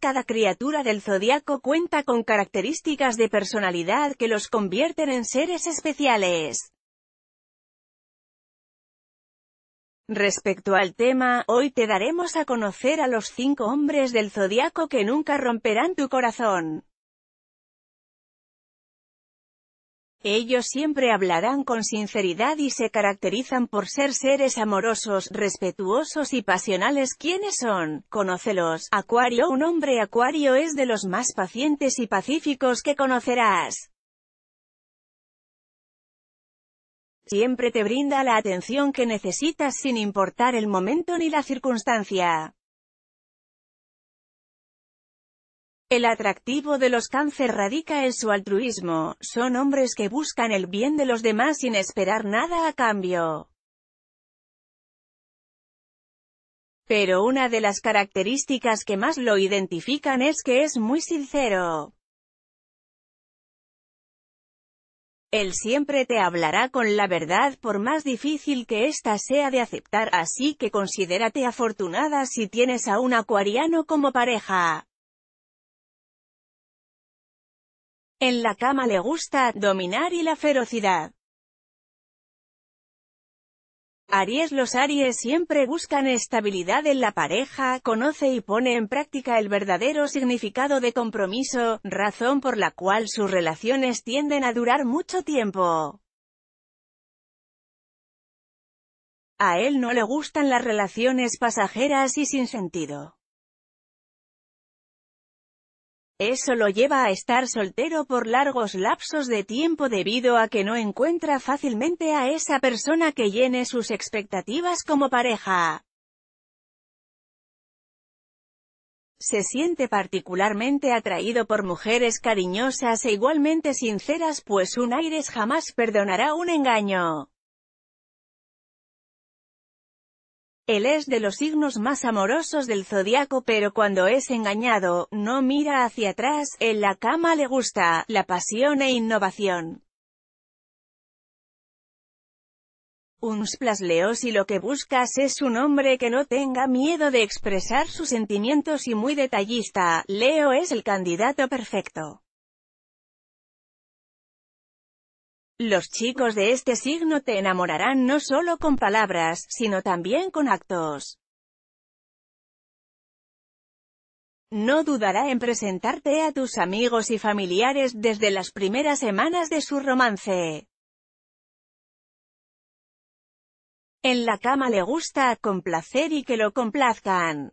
cada criatura del zodiaco cuenta con características de personalidad que los convierten en seres especiales. Respecto al tema, hoy te daremos a conocer a los cinco hombres del zodiaco que nunca romperán tu corazón. Ellos siempre hablarán con sinceridad y se caracterizan por ser seres amorosos, respetuosos y pasionales. ¿Quiénes son? Conócelos. Acuario Un hombre acuario es de los más pacientes y pacíficos que conocerás. Siempre te brinda la atención que necesitas sin importar el momento ni la circunstancia. El atractivo de los cáncer radica en su altruismo, son hombres que buscan el bien de los demás sin esperar nada a cambio. Pero una de las características que más lo identifican es que es muy sincero. Él siempre te hablará con la verdad por más difícil que ésta sea de aceptar, así que considérate afortunada si tienes a un acuariano como pareja. En la cama le gusta dominar y la ferocidad. Aries Los Aries siempre buscan estabilidad en la pareja, conoce y pone en práctica el verdadero significado de compromiso, razón por la cual sus relaciones tienden a durar mucho tiempo. A él no le gustan las relaciones pasajeras y sin sentido. Eso lo lleva a estar soltero por largos lapsos de tiempo debido a que no encuentra fácilmente a esa persona que llene sus expectativas como pareja. Se siente particularmente atraído por mujeres cariñosas e igualmente sinceras pues un Aires jamás perdonará un engaño. Él es de los signos más amorosos del zodiaco pero cuando es engañado, no mira hacia atrás, en la cama le gusta, la pasión e innovación. Un Leo si lo que buscas es un hombre que no tenga miedo de expresar sus sentimientos y muy detallista, Leo es el candidato perfecto. Los chicos de este signo te enamorarán no solo con palabras, sino también con actos. No dudará en presentarte a tus amigos y familiares desde las primeras semanas de su romance. En la cama le gusta complacer y que lo complazcan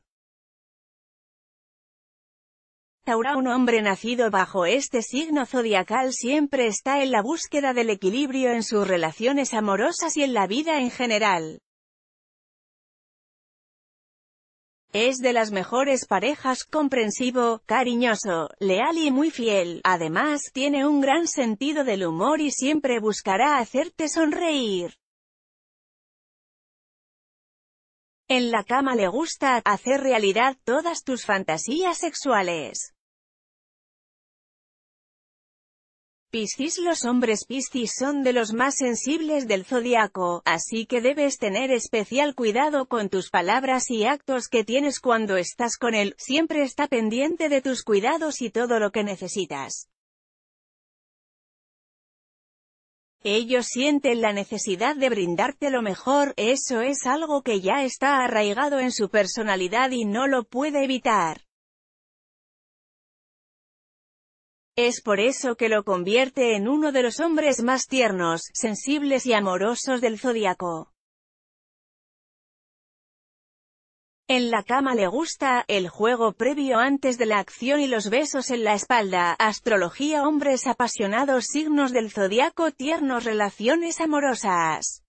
un hombre nacido bajo este signo zodiacal siempre está en la búsqueda del equilibrio en sus relaciones amorosas y en la vida en general. Es de las mejores parejas, comprensivo, cariñoso, leal y muy fiel. Además, tiene un gran sentido del humor y siempre buscará hacerte sonreír. En la cama le gusta hacer realidad todas tus fantasías sexuales. Piscis Los hombres Piscis son de los más sensibles del zodiaco, así que debes tener especial cuidado con tus palabras y actos que tienes cuando estás con él, siempre está pendiente de tus cuidados y todo lo que necesitas. Ellos sienten la necesidad de brindarte lo mejor, eso es algo que ya está arraigado en su personalidad y no lo puede evitar. Es por eso que lo convierte en uno de los hombres más tiernos, sensibles y amorosos del zodiaco. En la cama le gusta, el juego previo antes de la acción y los besos en la espalda, astrología hombres apasionados signos del zodiaco tiernos relaciones amorosas.